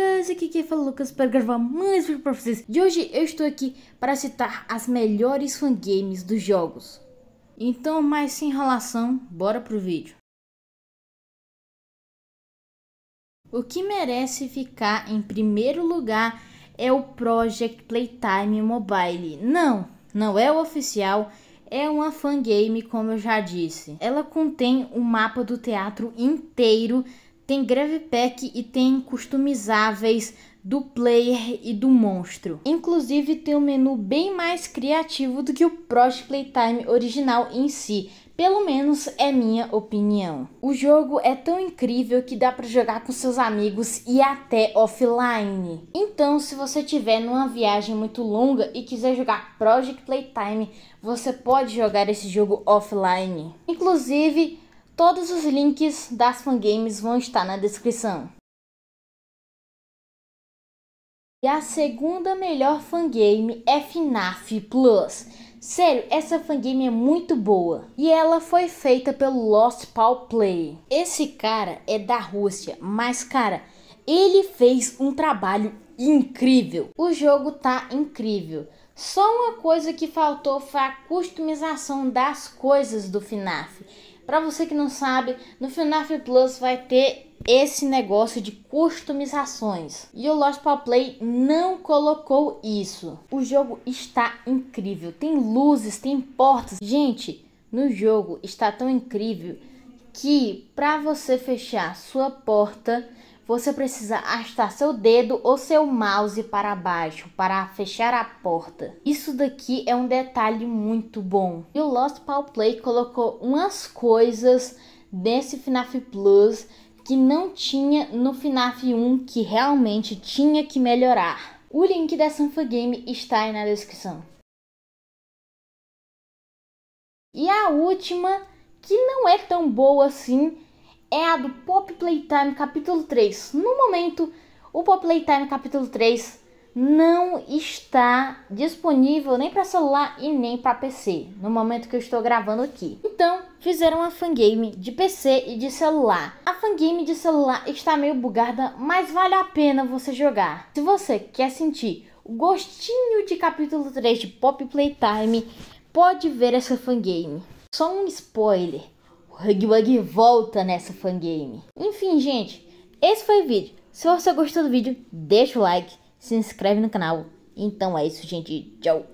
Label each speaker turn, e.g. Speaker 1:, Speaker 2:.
Speaker 1: guys, aqui quem fala Lucas para gravar mais vídeo para vocês E hoje eu estou aqui para citar as melhores fangames dos jogos Então, mais sem enrolação, bora pro vídeo O que merece ficar em primeiro lugar é o Project Playtime Mobile Não, não é o oficial, é uma fangame, como eu já disse. Ela contém o um mapa do teatro inteiro tem Grave Pack e tem customizáveis do player e do monstro. Inclusive tem um menu bem mais criativo do que o Project Playtime original em si. Pelo menos é minha opinião. O jogo é tão incrível que dá para jogar com seus amigos e até offline. Então, se você tiver numa viagem muito longa e quiser jogar Project Playtime, você pode jogar esse jogo offline. Inclusive, Todos os links das fangames vão estar na descrição. E a segunda melhor fangame é FNAF Plus. Sério, essa fangame é muito boa. E ela foi feita pelo Lost Pal Play. Esse cara é da Rússia, mas cara, ele fez um trabalho incrível. O jogo tá incrível. Só uma coisa que faltou foi a customização das coisas do FNAF. Para você que não sabe, no FNAF Plus vai ter esse negócio de customizações. E o Lost Power Play não colocou isso. O jogo está incrível. Tem luzes, tem portas. Gente, no jogo está tão incrível que para você fechar sua porta, você precisa arrastar seu dedo ou seu mouse para baixo para fechar a porta. Isso daqui é um detalhe muito bom. E o Lost Power Play colocou umas coisas desse FNAF Plus que não tinha no FNAF 1 que realmente tinha que melhorar. O link da Sanfa Game está aí na descrição. E a última, que não é tão boa assim, é a do Pop Playtime capítulo 3. No momento, o Pop Playtime capítulo 3 não está disponível nem para celular e nem para PC, no momento que eu estou gravando aqui. Então, fizeram uma fangame de PC e de celular. A fangame de celular está meio bugada, mas vale a pena você jogar. Se você quer sentir o gostinho de capítulo 3 de Pop Playtime, pode ver essa fangame. Só um spoiler, Hugbug volta nessa fangame. Enfim, gente, esse foi o vídeo. Se você gostou do vídeo, deixa o like, se inscreve no canal. Então é isso, gente. Tchau!